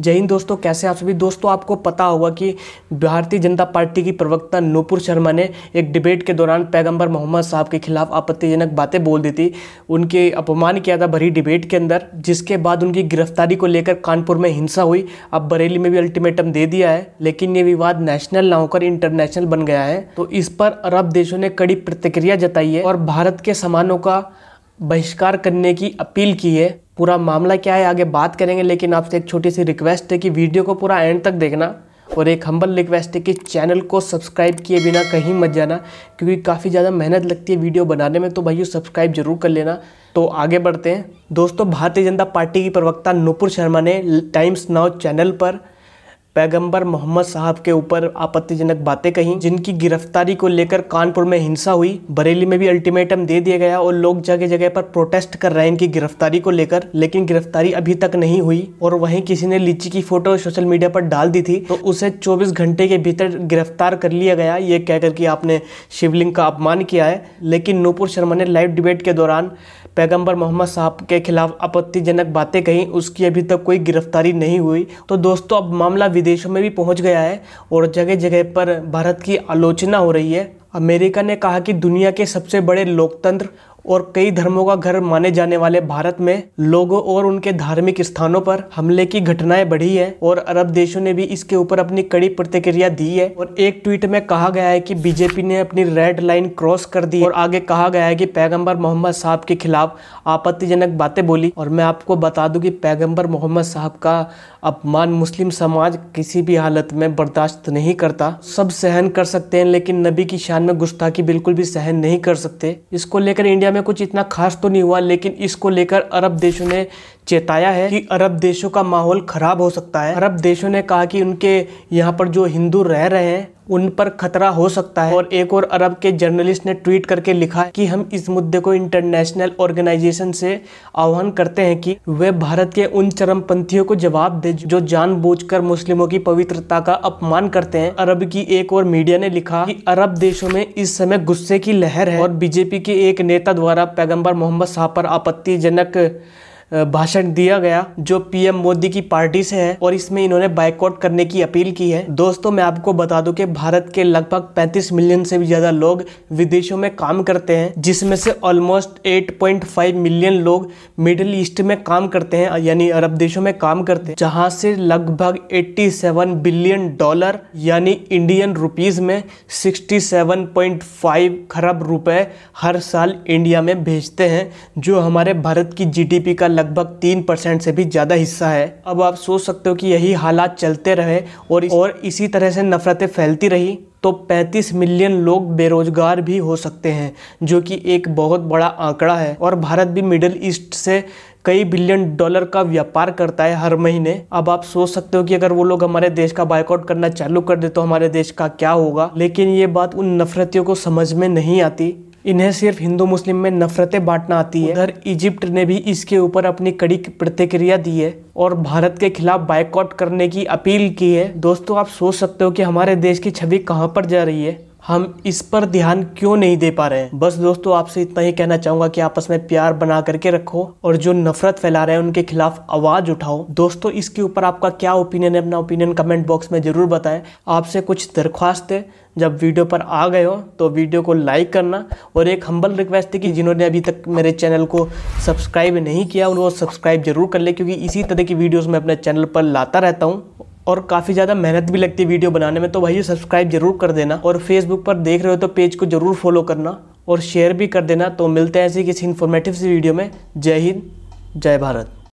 जय हिंद दोस्तों कैसे आप सभी दोस्तों आपको पता होगा कि भारतीय जनता पार्टी की प्रवक्ता नूपुर शर्मा ने एक डिबेट के दौरान पैगंबर मोहम्मद साहब के खिलाफ आपत्तिजनक बातें बोल दी थी उनके अपमान किया था भरी डिबेट के अंदर जिसके बाद उनकी गिरफ्तारी को लेकर कानपुर में हिंसा हुई अब बरेली में भी अल्टीमेटम दे दिया है लेकिन ये विवाद नेशनल ना होकर इंटरनेशनल बन गया है तो इस पर अरब देशों ने कड़ी प्रतिक्रिया जताई है और भारत के सामानों का बहिष्कार करने की अपील की है पूरा मामला क्या है आगे बात करेंगे लेकिन आपसे एक छोटी सी रिक्वेस्ट है कि वीडियो को पूरा एंड तक देखना और एक हम्बल रिक्वेस्ट है कि चैनल को सब्सक्राइब किए बिना कहीं मत जाना क्योंकि काफ़ी ज़्यादा मेहनत लगती है वीडियो बनाने में तो भाई सब्सक्राइब जरूर कर लेना तो आगे बढ़ते हैं दोस्तों भारतीय जनता पार्टी की प्रवक्ता नुपुर शर्मा ने टाइम्स नाउ चैनल पर पैगंबर मोहम्मद साहब के ऊपर आपत्तिजनक बातें कही जिनकी गिरफ्तारी को लेकर कानपुर में हिंसा हुई बरेली में भी अल्टीमेटम दे दिया गया और लोग जगह जगह पर प्रोटेस्ट कर रहे हैं इनकी गिरफ्तारी को लेकर लेकिन गिरफ्तारी अभी तक नहीं हुई और वहीं किसी ने लीची की फोटो सोशल मीडिया पर डाल दी थी तो उसे चौबीस घंटे के भीतर गिरफ्तार कर लिया गया ये कहकर कि आपने शिवलिंग का अपमान किया है लेकिन नूपुर शर्मा ने लाइव डिबेट के दौरान पैगंबर मोहम्मद साहब के खिलाफ आपत्तिजनक बातें कही उसकी अभी तक कोई गिरफ्तारी नहीं हुई तो दोस्तों अब मामला विदेश विदेशों में भी पहुंच गया है और जगह जगह पर भारत की आलोचना हो रही है अमेरिका ने कहा कि दुनिया के सबसे बड़े लोकतंत्र और कई धर्मों का घर माने जाने वाले भारत में लोगों और उनके धार्मिक स्थानों पर हमले की घटनाएं बढ़ी है और अरब देशों ने भी इसके ऊपर अपनी कड़ी प्रतिक्रिया दी है और एक ट्वीट में कहा गया है कि बीजेपी ने अपनी रेड लाइन क्रॉस कर दी और आगे कहा गया है कि पैगंबर मोहम्मद साहब के खिलाफ आपत्तिजनक बातें बोली और मैं आपको बता दू कि पैगम्बर मोहम्मद साहब का अपमान मुस्लिम समाज किसी भी हालत में बर्दाश्त नहीं करता सब सहन कर सकते हैं लेकिन नबी की शान में गुस्ताखी बिल्कुल भी सहन नहीं कर सकते इसको लेकर इंडिया में में कुछ इतना खास तो नहीं हुआ लेकिन इसको लेकर अरब देशों ने चेताया है कि अरब देशों का माहौल ख़राब हो सकता है अरब देशों ने कहा कि उनके यहाँ पर जो हिंदू रह रहे हैं उन पर खतरा हो सकता है और एक और अरब के जर्नलिस्ट ने ट्वीट करके लिखा कि हम इस मुद्दे को इंटरनेशनल ऑर्गेनाइजेशन से आह्वान करते हैं कि वे भारत के उन चरमपंथियों को जवाब दे जो जानबूझकर मुस्लिमों की पवित्रता का अपमान करते हैं अरब की एक और मीडिया ने लिखा कि अरब देशों में इस समय गुस्से की लहर है और बीजेपी के एक नेता द्वारा पैगम्बर मोहम्मद शाह पर आपत्तिजनक भाषण दिया गया जो पीएम मोदी की पार्टी से है और इसमें इन्होंने बाइकआउट करने की अपील की है दोस्तों मैं आपको बता दूं कि भारत के लगभग 35 मिलियन से भी ज़्यादा लोग विदेशों में काम करते हैं जिसमें से ऑलमोस्ट 8.5 मिलियन लोग मिडिल ईस्ट में काम करते हैं यानी अरब देशों में काम करते हैं जहाँ से लगभग एट्टी बिलियन डॉलर यानी इंडियन रुपीज़ में सिक्सटी खरब रुपए हर साल इंडिया में भेजते हैं जो हमारे भारत की जी का लगभग तीन परसेंट से भी ज़्यादा हिस्सा है अब आप सोच सकते हो कि यही हालात चलते रहे और और इसी तरह से नफ़रतें फैलती रही तो 35 मिलियन लोग बेरोजगार भी हो सकते हैं जो कि एक बहुत बड़ा आंकड़ा है और भारत भी मिडिल ईस्ट से कई बिलियन डॉलर का व्यापार करता है हर महीने अब आप सोच सकते हो कि अगर वो लोग हमारे देश का बायकॉट करना चालू कर दे तो हमारे देश का क्या होगा लेकिन ये बात उन नफरतियों को समझ में नहीं आती इन्हें सिर्फ हिंदू मुस्लिम में नफरतें बांटना आती है उधर इजिप्ट ने भी इसके ऊपर अपनी कड़ी प्रतिक्रिया दी है और भारत के खिलाफ बाइकआउट करने की अपील की है दोस्तों आप सोच सकते हो कि हमारे देश की छवि कहाँ पर जा रही है हम इस पर ध्यान क्यों नहीं दे पा रहे हैं बस दोस्तों आपसे इतना ही कहना चाहूंगा कि आपस में प्यार बना करके रखो और जो नफरत फैला रहे हैं उनके खिलाफ आवाज उठाओ दोस्तों इसके ऊपर आपका क्या ओपिनियन है अपना ओपिनियन कमेंट बॉक्स में जरूर बताएं आपसे कुछ दरख्वास्त है जब वीडियो पर आ गए हो तो वीडियो को लाइक करना और एक हम्बल रिक्वेस्ट है कि जिन्होंने अभी तक मेरे चैनल को सब्सक्राइब नहीं किया उनको सब्सक्राइब जरूर कर ले क्योंकि इसी तरह की वीडियोस मैं अपने चैनल पर लाता रहता हूँ और काफ़ी ज़्यादा मेहनत भी लगती है वीडियो बनाने में तो भाई सब्सक्राइब जरूर कर देना और फेसबुक पर देख रहे हो तो पेज को ज़रूर फॉलो करना और शेयर भी कर देना तो मिलते हैं ऐसी किसी इन्फॉर्मेटिव सी वीडियो में जय हिंद जय भारत